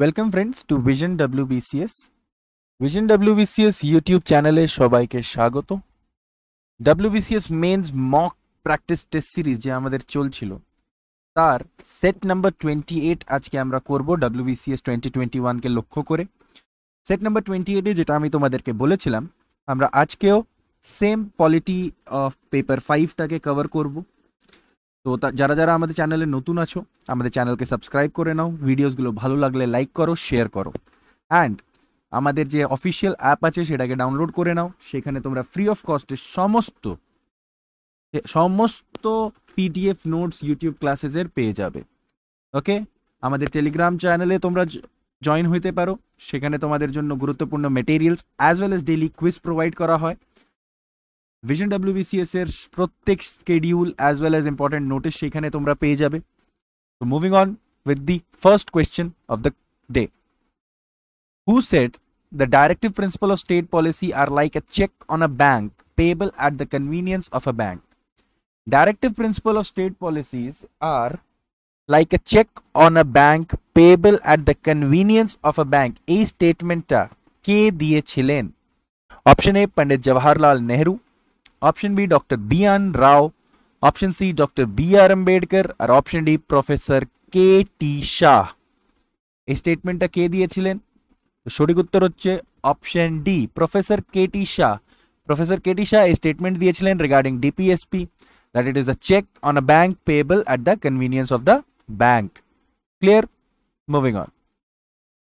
Welcome friends to Vision WBCS Vision WBCS YouTube চ্যানেলে সবাইকে স্বাগত WBCS mains mock practice test series যে আমাদের চলছিল তার সেট নাম্বার টোয়েন্টি এইট আজকে আমরা করবো করব ডাব্লিউবিসিএস টোয়েন্টি টোয়েন্টি ওয়ানকে লক্ষ্য করে সেট নাম্বার টোয়েন্টি এইটে যেটা আমি তোমাদেরকে বলেছিলাম আমরা আজকেও সেম কোয়ালিটি অফ পেপার ফাইভটাকে কভার করবো তো যারা যারা আমাদের চ্যানেলে নতুন আছো আমাদের চ্যানেলকে সাবস্ক্রাইব করে নাও ভিডিওসগুলো ভালো লাগলে লাইক করো শেয়ার করো অ্যান্ড আমাদের যে অফিসিয়াল অ্যাপ আছে সেটাকে ডাউনলোড করে নাও সেখানে তোমরা ফ্রি অফ কস্টে সমস্ত সমস্ত পিডিএফ নোটস ইউটিউব ক্লাসেসের পেয়ে যাবে ওকে আমাদের টেলিগ্রাম চ্যানেলে তোমরা জয়েন হইতে পারো সেখানে তোমাদের জন্য গুরুত্বপূর্ণ materials as well as daily quiz provide করা হয় ভিশন ডাব্লিউবিসিএস এর প্রত্যেক schedule as well as important notice সেখানে তোমরা পেয়ে যাবে তো moving on with the first question of the day. Who said the directive principle of state policy are like a check on a bank payable at the convenience of a bank? Directive principle of state policies are like a check on a bank payable at the convenience of a bank. এই স্টেটমেন্টটা কে দিয়েছিলেন option A Pandit Jawaharlal Nehru option b dr bian rao option c dr br ambedkar or option d professor kt shah A statement ta ke diyechilen to shodik uttor hocche option d professor kt shah professor kt shah ei statement diyechilen regarding dpsp that it is a check on a bank payable at the convenience of the bank clear moving on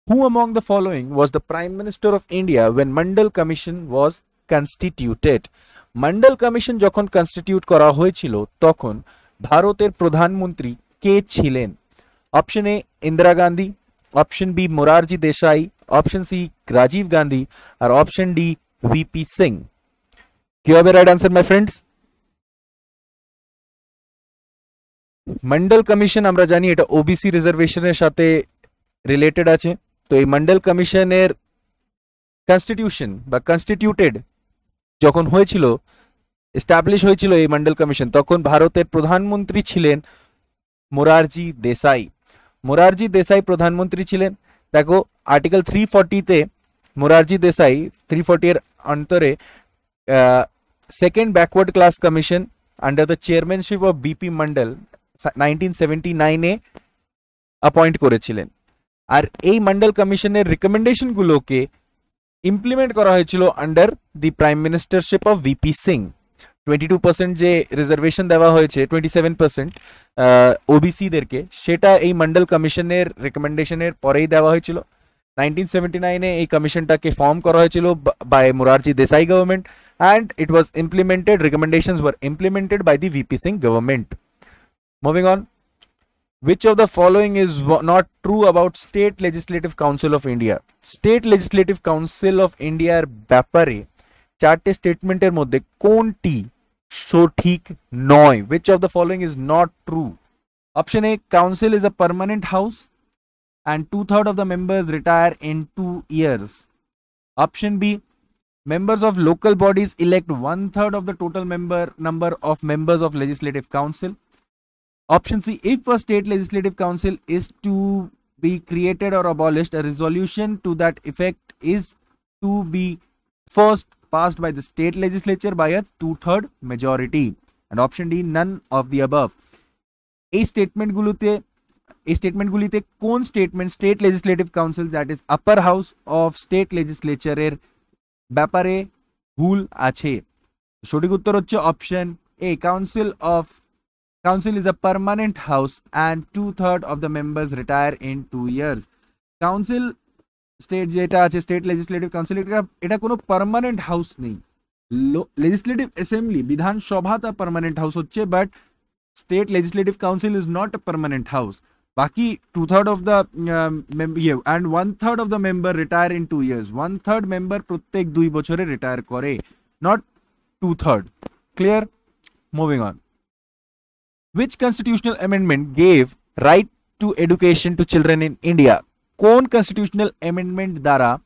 who among the following was the prime minister of india when mandal commission was constituted Mandal commission যখন constitute করা হয়েছিল তখন ভারতের প্রধানমন্ত্রী কে ছিলেন option A Indira Gandhi option B Morarji Desai option C Rajiv Gandhi আর option D VP Singh কি হবে right answer my friends Mandal commission আমরা জানি এটা ওবিসি রিজার্ভেশনের সাথে রিলেটেড আছে তো এই মন্ডল কমিশনের কনস্টিটিউশন বা কনস্টিটিউটেড যখন হয়েছিল এস্টাবলিশ হয়েছিল এই মন্ডল কমিশন তখন ভারতের প্রধানমন্ত্রী ছিলেন মোরারজি দেশাই মোরারজি দেশাই প্রধানমন্ত্রী ছিলেন দেখো আর্টিকেল থ্রি ফর্টিতে মোরারজি দেশাই থ্রি ফর্টি এর অন্তরে second backward class commission under the chairmanship of BP Mandal nineteen seventy নাইনে অ্যাপয়েন্ট করেছিলেন আর এই মন্ডল কমিশনের রিকমেন্ডেশনগুলোকে ইমপ্লিমেন্ট করা হয়েছিল under the prime ministership of VP Singh twenty two percent যে রিজার্ভেশন দেওয়া হয়েছে টোয়েন্টি সেভেন পার্সেন্ট ওবিসিদেরকে সেটা এই মন্ডল কমিশনের রেকমেন্ডেশনের পরেই দেওয়া হয়েছিল নাইনটিন সেভেন্টি নাইনে এই কমিশনটাকে ফর্ম করা হয়েছিল by Morarji Desai government and it was implemented recommendations were implemented by the VP Singh government moving on which of the following is not true about state legislative council of india state legislative council of india Bapari, chart charte statement er modhe kon ti sothik noy which of the following is not true option a council is a permanent house and two third of the members retire in two years option b members of local bodies elect one third of the total member number of members of legislative council option C if a state legislative council is to be created or abolish resolution to that effect is to be first pass by the state legislature by a two third majority and option D none of the अब statement गुलूते statement गुली थे कौन statement state legislative council that is upper house of state legislature एर बेपारे भूल आठिक उत्तर हम option A council of Council is a permanent house and two-thirds of the members retire in two years. Council state jeta state legislative council eta kono permanent house nahi. legislative assembly vidhan shobhata permanent house hoche, but state legislative council is not a permanent house. Baki two-thirds of the uh, and one-third of the member retire in two years. One-third member protect dui bochore retire kore. Not two-third. Clear? Moving on. Which constitutional amendment gave right to education to children in India कौन constitutional amendment द्वारा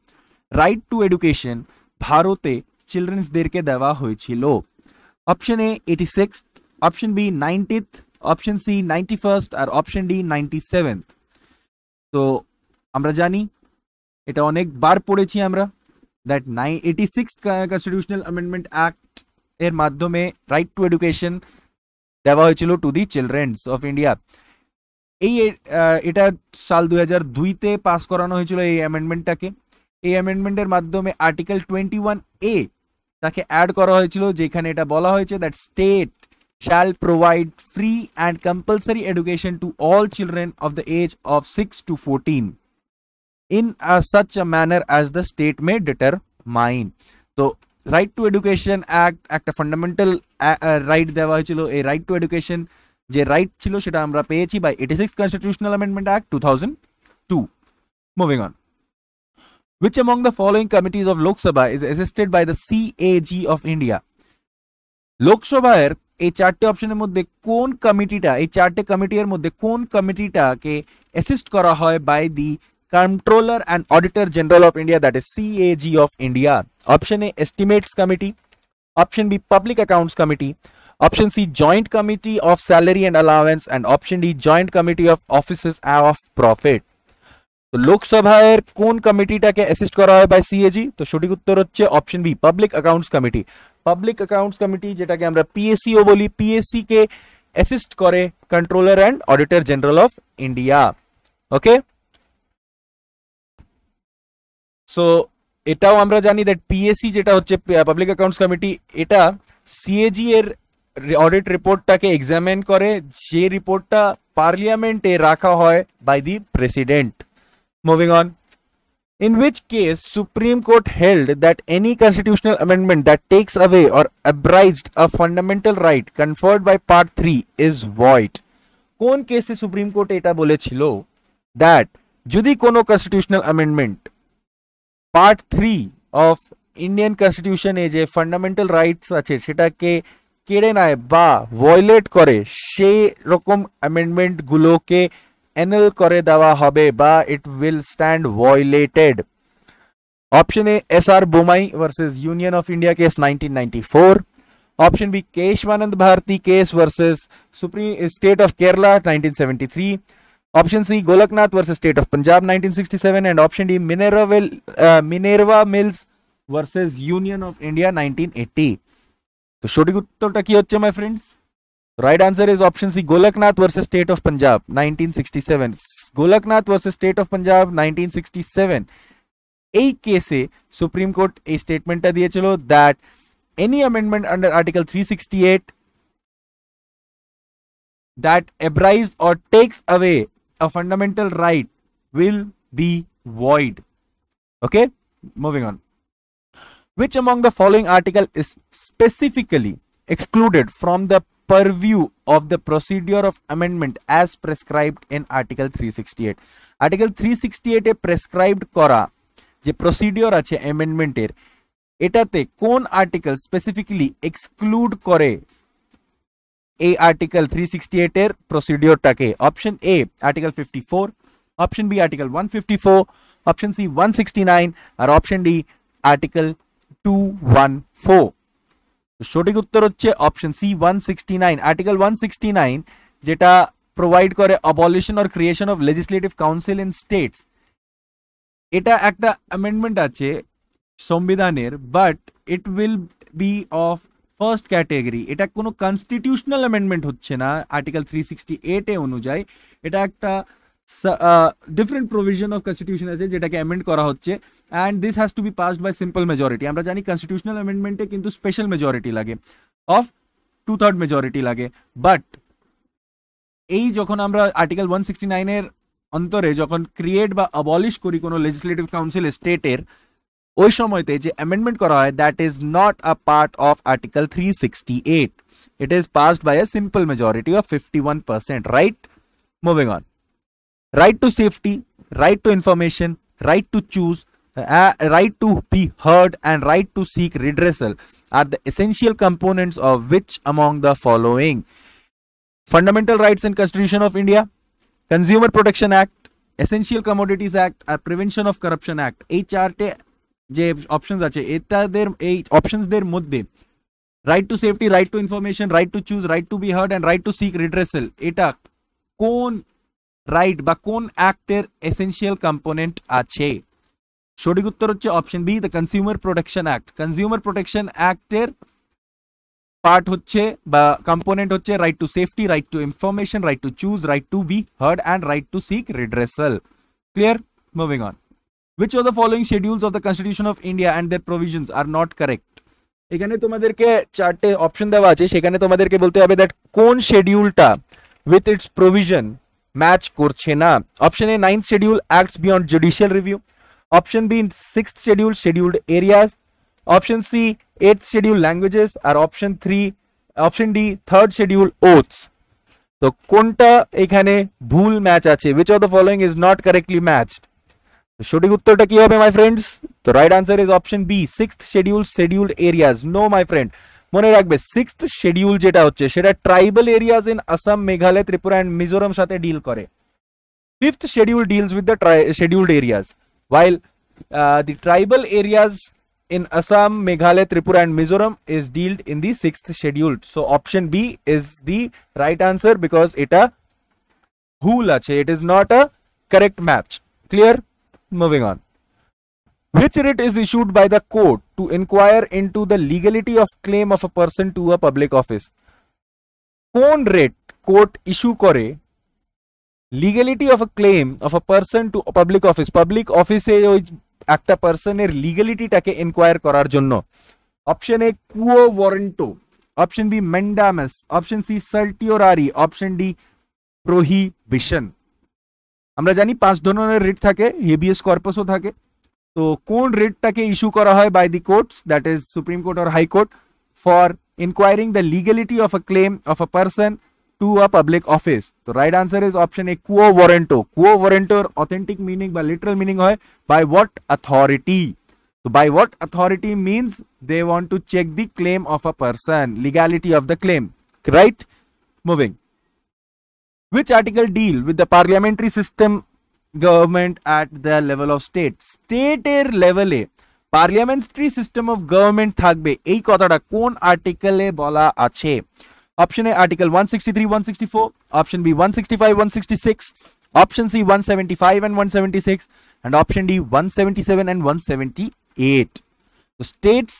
right to education ভারতে চিলড্রেন্সদেরকে দেওয়া হয়েছিল option A eighty six option B ninetieth option C ninety first আর option D ninety seventh তো আমরা জানি এটা অনেকবার পড়েছি আমরা that nine eighty six constitutional amendment act এর মাধ্যমে রাইট টু এডুকেশন দেওয়া হয়েছিল to the childrens of India এই এটা সাল দু হাজার দুইতে পাস করানো হয়েছিল এই অ্যামেন্ডমেন্টটাকে এই অ্যামেন্ডমেন্টের মাধ্যমে আর্টিকেল টোয়েন্টি ওয়ান এ তাকে অ্যাড করা হয়েছিল যেখানে এটা বলা হয়েছে that state shall provide free and compulsory education to all children of the age of six to fourteen in such a manner as the state may determine তো right to education act একটা fundamental right দেওয়া হয়েছিল এই right to education যে right ছিল সেটা আমরা পেয়েছি by eighty six constitutional amendment act two thousand two moving on Which among the following committees of Lok Sabha is assisted by the CAG of India? লোক সভার এই চারটে অপশনের মধ্যে কোন কমিটিটা এই চারটে কমিটির মধ্যে কোন কমিটিটাকে অ্যাসিস্ট করা হয় by the controller and auditor general of India that is CAG of India option A estimates committee option B public accounts committee option C joint committee of salary and allowance and option D joint committee of office of profit तो लोकसभा कौन committee टा के करा है bye CAG तो सठिक उत्तर হচ্ছে option B public accounts committee public accounts committee যেটা কে আমরা পিএসসিও বলি পিএসসি কে অ্যাসিস্ট করে controller and auditor general of India okay so এটাও আমরা জানি যে পিএসসি যেটা হচ্ছে পাবলিক অ্যাকাউন্টস কমিটি এটা সিএজি এর অডিট রিপোর্টটাকে एग्जामিন করে যে রিপোর্টটা পার্লামেন্টে রাখা হয় by the president moving on in which case supreme court held that any constitutional amendment that takes away or এবরাইজড a fundamental right conferred by part 3 is void কোন কেসে সুপ্রিম কোর্ট এটা বলেছিল দ্যাট যদি কোনো constitutional amendment part three of Indian কনস্টিটিউশনে যে fundamental rights আছে সেটাকে কেড়ে নেয় বা ভয়লেট করে সেই রকম অ্যামেন্ডমেন্টগুলোকে অ্যানেল করে দেওয়া হবে বা it will stand violated option A S R Bommai versus union of India case 1994 option B Kesavananda Bharati case versus supreme state of Kerala 1973 Option C, Golaknath versus State of Punjab 1967 and Option D, Minerva, uh, Mills versus Union of India 1980. So, what is my friends? Right answer is option C, Golaknath versus State of Punjab 1967. Golaknath versus State of Punjab 1967. A case, Supreme Court a statement that any amendment under Article 368 that abrides or takes away a fundamental right will be void. Okay, moving on. Which among the following article is specifically excluded from the purview of the procedure of amendment as prescribed in Article 368. Article 368 a prescribed করা যে amendment আছে অ্যামেন্ডমেন্টের এটাতে কোন article specifically exclude করে article 368 एर procedure टके option A article 54 option B article 154 option C 169 और ऑप्शन डी आर्टिकल 214 तो छोटी उत्तर होच्छे ऑप्शन सी 169 आर्टिकल 169 जेटा प्रोवाइड करे अबॉलिशन और creation of legislative council in states इटा एक टा amendment it will be of first category এটা কোনো কনস্টিটিউশনাল অ্যামেন্ডমেন্ট হচ্ছে না আর্টিকেল 368 এ অনুযায়ী এটা একটা डिफरेंट প্রভিশন অফ কনস্টিটিউশন আছে যেটাকে অ্যামেন্ড করা হচ্ছে and this has to be passed by simple majority আমরা জানি কনস্টিটিউশনাল অ্যামেন্ডমেন্টে কিন্তু স্পেশাল মেজরিটি লাগে অফ 2/3 মেজরিটি লাগে বাট এই যখন আমরা আর্টিকেল 169 এর অন্তরে যখন ক্রিয়েট বা অ্যাবলিশ করি কোনো লেজিসলেটিভ কাউন্সিল স্টেটের ওই সময়তে যে অ্যামেন্ডমেন্ট করা হয় that is not a part of it is passed by a simple majority of 51% right moving on right to safety right to information right to choose uh, right to be heard and right to seek redressal are the essential components of which among the following fundamental rights and constitution of india consumer protection act essential commodities act prevention of corruption act hrt যে options আছে এতাদের এই options দের মধ্যে right to safety right to information right to choose right to be heard and right to seek redressal এটা কোন right বা কোন অ্যাক্টের এসেনশিয়াল কম্পোনেন্ট আছে সঠিক উত্তর হচ্ছে option B the consumer protection act consumer protection অ্যাক্টের পার্ট হচ্ছে বা কম্পোনেন্ট হচ্ছে right to safety right to information right to choose right to be heard and right to seek redressal clear moving on which of the following schedules of the constitution of india and their provisions are not correct এখানে তোমাদেরকে চারটে option দেওয়া আছে সেখানে তোমাদেরকে বলতে হবে that কোন শেডিউলটা উইথ ইটস প্রভিশন ম্যাচ করছে না option A ninth schedule acts beyond judicial review option B six schedule scheduled areas option C eighth schedule languages আর option three option D third schedule oaths তো কোনটা এখানে ভুল match আছে which of the following is not correctly matched সঠিক উত্তরটা কি হবে মাই ফ্রেন্ডস তো right answer is option B six schedule scheduled areas no my friend মনে রাখবে সিক্স শেডিউল যেটা হচ্ছে সেটা tribal areas in Assam Meghalaya Tripura and Mizoram সাথে ডিল করে fifth schedule deals with the scheduled areas while uh, the tribal areas in Assam, Meghalaya, Tripura and Mizoram is dealt in the 6th schedule. So option B is the right answer because it a hula, it is not a correct match. Clear? Moving on. Which writ is issued by the court to inquire into the legality of claim of a person to a public office? kon writ court issue kore legality of a claim of a person to a public office public office e oi ekta person er legality ta ke inquire korar jonno option a quo warranto option b mandamus option c certiorari option d prohibition আমরা জানি পাঁচ ধরনের writ থাকে habeas কর্পাসও থাকে তো কোন রিটটাকে issue করা হয় by the courts that is supreme court or high court for inquiring the legality of a claim of a person to a public office তো right answer is option A quo warranto quo ওয়ারেন্টোর authentic meaning বা literal meaning হয় by what authority তো by what authority means they want to check the claim of a person legality of the claim right moving Which article deal with the parliamentary system government at the level of state? State এর লেভেলে parliamentary system of government থাকবে এই কথাটা কোন আর্টিকেলে বলা আছে option A article one sixty three one sixty four option B one sixty five one sixty six option C one seventy five and one seventy six and option D one seventy seven and one seventy eight তো states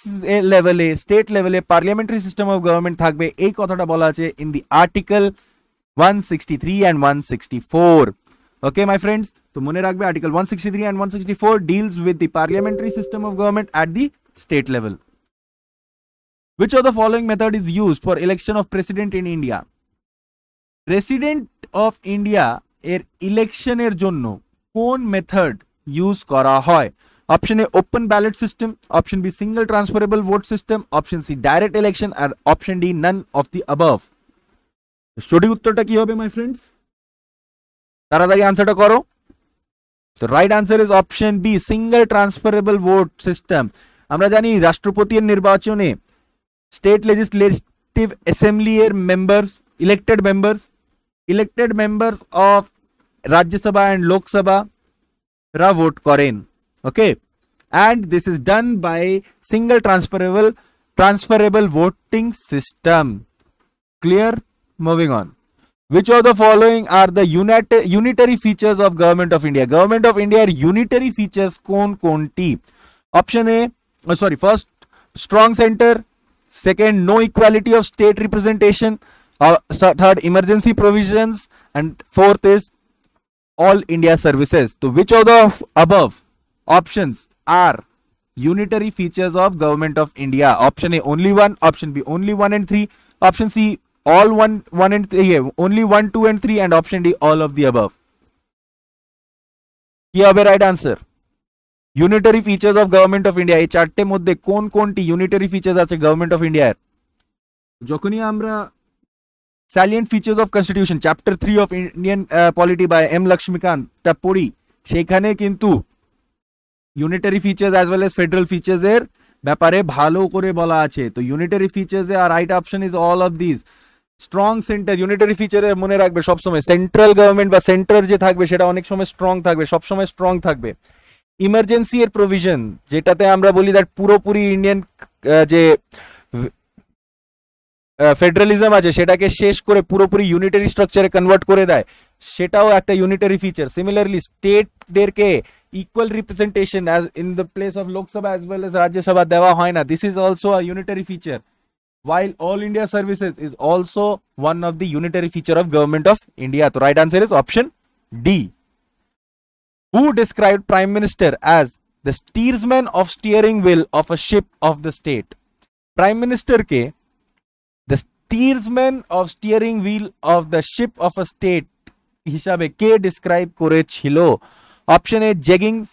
লেভেলে state লেভেলে parliamentary system of government থাকবে এই কথাটা বলা আছে in the article 163 and 164. Okay, my friends. So, মনে Article 163 and 164 deals with the parliamentary system of government at the state level. Which of the following method is used for election of president in India? President of India election er jono, কোন method use করা hoy? Option A, open ballot system. Option B, single transferable vote system. Option C, direct election. আর option D, none of the above. স্টুডি উত্তরটা কি হবে my friends তাড়াতাড়ি অ্যানসারটা করো the right answer is option B single transferable vote system আমরা জানি রাষ্ট্রপতির নির্বাচনে স্টেট লেজিসলেটিভ অ্যাসেম্বলি এর Members elected Members elected Members of Rajya Sabha and Lok Sabha vote করেন okay and this is done by single transferable transferable voting system clear Moving on. Which of the following are the unit unitary features of Government of India? Government of India unitary features कौन कौन टी Option A, oh, sorry, first strong center, second no equality of state representation, uh, third emergency provisions, and fourth is all India services. So which of the above options are unitary features of Government of India? Option A only one, option B only one and three, option C all one one and three yeah, only one two and three and option d all of the above किया अबे right answer unitary features of government of India এই চারটে মধ্যে কোন কোনটি unitary features আছে government of ইন্ডিয়ার যখনই আমরা salient features of constitution chapter three of Indian polity by M লক্ষ্মীকান্তটা পড়ি সেখানে কিন্তু unitary features as well as federal ফিচার্সের ব্যাপারে ভালো করে বলা আছে তো ইউনিটারি ফিচার্সে আর right option is all of this strong centre unitary ফিচারে মনে রাখবে সবসময় সেন্ট্রাল গভর্নমেন্ট বা সেন্টার যে থাকবে সেটা অনেক সময় স্ট্রং থাকবে সবসময় স্ট্রং থাকবে ইমার্জেন্সি এর প্রভিশন যেটাতে আমরা বলি দ্যাট পুরোপুরি ইন্ডিয়ান যে ফেডারালিজম আছে সেটাকে শেষ করে পুরোপুরি ইউনিটারি স্ট্রাকচারে কনভার্ট করে দেয় সেটাও একটা ইউনিটারি ফিচার সিমিলারলি স্টেটদেরকে equal representation as in the place of Lok Sabha as well as Rajya Sabha দেওয়া হয় না this is also a unitary feature while all india services is also one of the unitary feature of government of india so right answer is option d who described prime minister as the steersman of steering wheel of a ship of the state prime minister ke the steersman of steering wheel of the ship of a state হিসাবে কে describe করেছিল option option a Jennings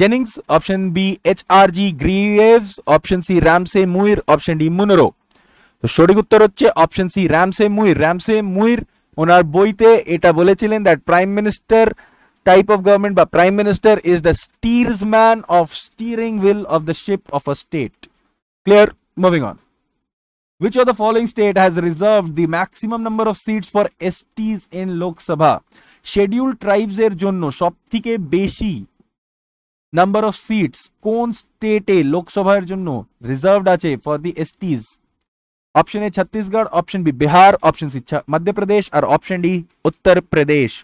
Jennings. option b hrg Greaves. Option C. ramsey Muir. Option D. Munro. সঠিক উত্তর হচ্ছে option C রামসে মুইর রামসে মুইর honour বইতে এটা বলেছিলেন that prime minister type of government by prime minister is the steersman of steering wheel of the ship of a state clear moving on which of the following state has reserved the maximum number of seats for STs in Lok Sabha schedule tribes এর জন্য সবথেকে বেশি number of seats কোন স্টেটে লোকসভার জন্য reserved আছে for the STs option A Chhattisgarh option B Bihar option C Madhya Pradesh और ऑप्शन डी उत्तर प्रदेश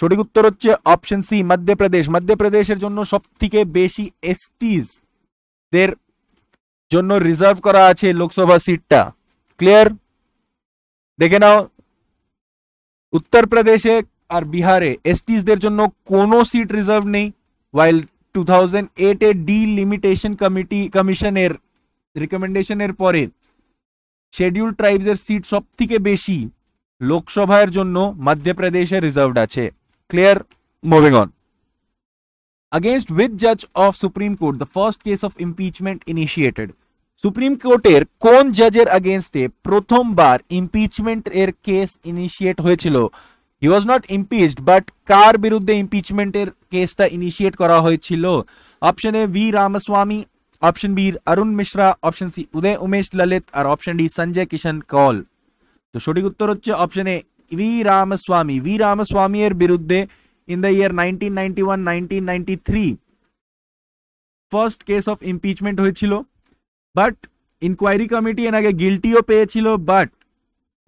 সঠিক উত্তর হচ্ছে অপশন সি মধ্যপ্রদেশ মধ্যপ্রদেশের জন্য সব থেকে বেশি এসটিজদের জন্য রিজার্ভ করা আছে লোকসভা সিটটা ক্লিয়ার দেখে নাও উত্তর প্রদেশে আর বিহারে এসটিজদের জন্য কোনো সিট রিজার্ভ নেই ওয়াইল টু থাউজেন্ড এইটে ডি লিমিটেশন কমিটি কমিশনের রিকমেন্ডেশনের পরে শেডিউল ট্রাইবসের সিট সব থেকে বেশি লোকসভার জন্য মধ্যপ্রদেশে রিজার্ভড আছে clear moving on against with জাজ of supreme court the first case of impeachment initiated supreme কোর্টের কোন জাজের আগেনস্টে প্রথমবার ইমপিচমেন্ট এর কেস ইনিশিয়েট হয়েছিল he was not impeached but কার বিরুদ্ধে ইমপিচমেন্টের কেসটা ইনিশিয়েট করা হয়েছিল option A V Ramaswamy option B Arun Mishra option C Uday Umesh Lalit আর অপশন ডি संजय किशन কল তো শর্টিক উত্তর হচ্ছে option A V Ramaswamy V রামস্বামীর বিরুদ্ধে in year 1991 1993 first case of impeachment হয়েছিল but inquiry committee and a guilty ও পেয়েছিল but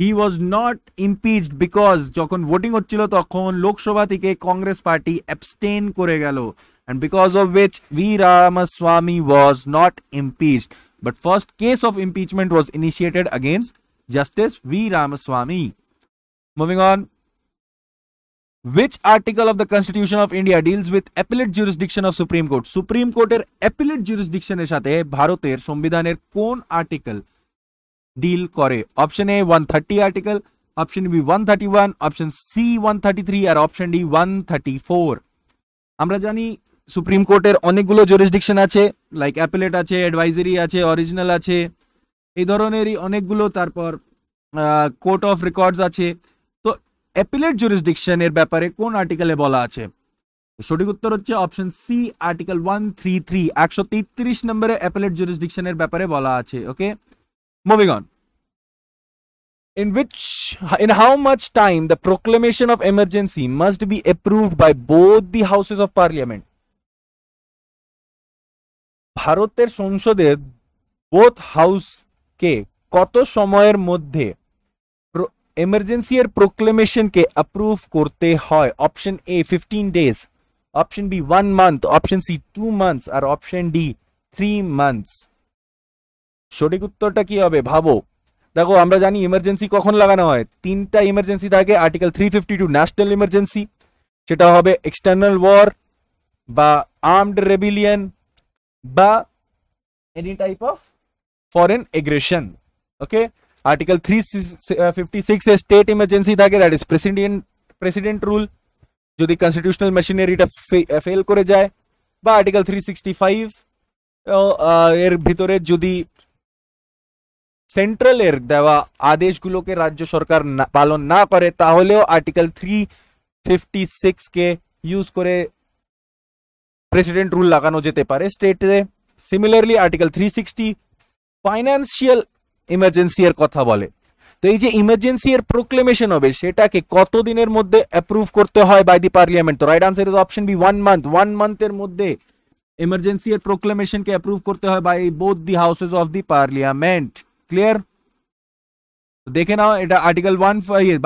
he was not impeached because যখন VOTING হচ্ছিল তখন লোকসভা থেকে কংগ্রেস পার্টি অ্যাবস্টেইন করে গেল and because of which V. Ramaswamy was not impeached. But first case of impeachment was initiated against Justice V. Ramaswamy. Moving on. Which article of the Constitution of India deals with appellate jurisdiction of Supreme Court? Supreme Court er appellate jurisdiction er sathe bharoter sambidhan er kon article deal kore option a 130 article option b 131 option c 133 or option d 134 amra jani supreme কোর্টের অনেকগুলো jurisdiction আছে like appellate আছে advisory আছে original আছে এই ধরনেরই অনেকগুলো তারপর কোর্ট অফ রেকর্ডস আছে তো অ্যাপিলেট জুরিসডিকশনের ব্যাপারে কোন আর্টিকেলে বলা আছে সঠিক উত্তর হচ্ছে option C article one three three একশো তেত্রিশ নম্বরে অ্যাপেলেট জুরিসডিকশনের ব্যাপারে বলা আছে okay moving on in which in how much time the proclamation of emergency must be approved by both the houses of parliament ভারতের সংসদে বোথ হাউসকে কত সময়ের মধ্যে এমার্জেন্সি এর প্রোক্লেমেশনকে অ্যাপ্রুভ করতে হয় option A fifteen days option B one month option C two months আর অপশন ডি থ্রি মান্থস সঠিক উত্তরটা কি হবে ভাবো দেখো আমরা জানি ইমার্জেন্সি কখন লাগানো হয় তিনটা ইমার্জেন্সি থাকে article three fifty two national emergency সেটা হবে এক্সটার্নাল ওয়ার বা armed rebellion by any type of foreign aggression. Okay. Article 356 है स्टेट इमरजेंसी था कि that is president president rule जो दी कॉन्स्टिट्यूशनल মেশিনারিটা ফেল করে যায় বা আর্টিকেল 365 এর ভিতরে যদি সেন্ট্রালের দেওয়া আদেশগুলোকে রাজ্য সরকার পালন না করে তাহলেও আর্টিকেল 356 কে ইউজ করে প্রেসিডেন্ট রুল লাগানো যেতে পারে স্টেটে similarly article three sixty financial emergency এর কথা বলে তো এই যে ইমার্জেন্সি এর প্রোক্লেমেশন হবে সেটাকে কতদিনের মধ্যে অ্যাপ্রুভ করতে হয় বাই দি পার্লিয়ামেন্ট তো right answer is option B one month one মান্থের মধ্যে ইমার্জেন্সি এর প্রোক্লেমেশনকে অ্যাপ্রুভ করতে হয় by both the houses of the parliament clear দেখে নাও এটা article one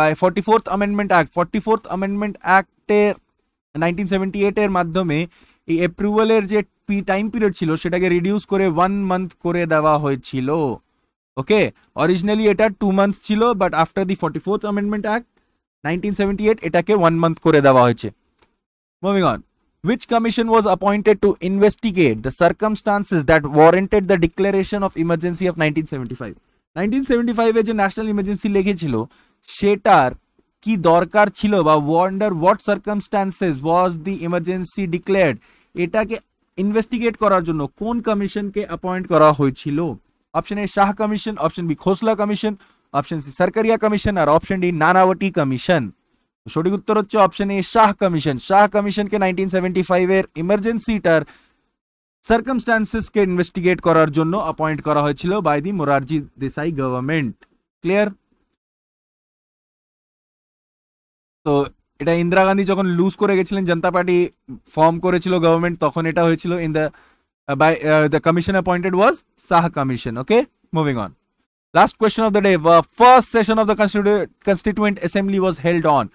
by forty fourth amendment act forty fourth amendment অ্যাক্টের নাইনটিন সেভেন্টি এইটের মাধ্যমে এই অ্যাপ্রুভালের যে টাইম পিরিয়ড ছিল সেটাকে রিডিউস করে ওয়ান মান্থ করে দেওয়া হয়েছিল ওকে অরিজিনালি এটা টু মান্থ ছিল but after the forty fourth amendment act nineteen seventy eight এটাকে ওয়ান মান্থ করে দেওয়া হয়েছে moving on which commission was appointed to investigate the circumstances that warranted the declaration of emergency of 1975 1975 এ যে national emergency লিখেছিল সেটার কি দরকার ছিল বা wonder what circumstances was the emergency declared এটাকে ইনভেস্টিগেট করার জন্য কোন কমিশন কে অ্যাপয়েন্ট করা হয়েছিল option A Shah commission option B Khosla commission option C Sarkaria commission আর অপশন ডি নানাভটি কমিশন সঠিক উত্তর হচ্ছে option A Shah commission Shah commission কে 1975 এর ইমার্জেন্সি টার সারকমস্ট্যান্সেস কে ইনভেস্টিগেট করার জন্য অ্যাপয়েন্ট করা হয়েছিল by the Morarji Desai government clear तो এটা ইন্দিরা গান্ধী যখন লুজ করে গেছিলেন জনতা পার্টি ফর্ম করেছিল গভর্নমেন্ট তখন এটা হয়েছিল in the by the commission appointed was Shah commission okay moving on last question of the day first session of the constituent assembly was held on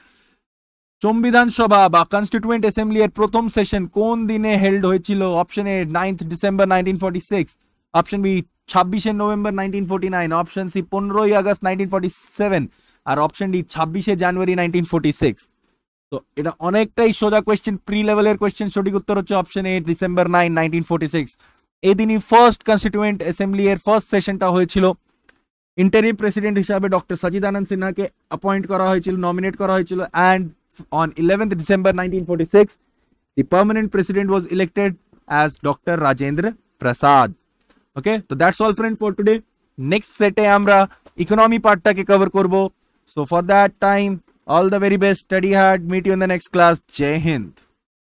সংবিধান সভা বা কনস্টিটিউয়েন্ট অ্যাসেম্বলি এর প্রথম সেশন কোন দিনে হেল্ড হয়েছিল option A ninth December nineteen forty six option B ছাব্বিশে November nineteen forty nine option C পনেরোই আগস্ট নাইনটিন ফোর্টি সেভেন আর অপশন ডি ছাব্বিশে জানুয়ারি নাইনটিন ফোর্টি সিক্স তো এটা অনেকটাই সোজা কোয়েশ্চেন প্রি লেভেলের কোয়েশ্চেন সঠিক উত্তর হচ্ছে option A December nine nineteen forty six first constituent assembly এর ফার্স্ট সেশনটা হয়েছিল ইন্টারিম প্রেসিডেন্ট হিসাবে ডক্টর সাজিদ আনন্দ সিনহাকে অ্যাপয়েন্ট করা হয়েছিল নমিনেট করা হয়েছিল and on eleventh December nineteen forty six the president was elected as doctor Rajendra Prasad okay তো that's all friend for today next সেটে আমরা ইকোনমি পার্টটাকে কভার করব so for that time All the very best. Study hard. Meet you in the next class. Jai Hind.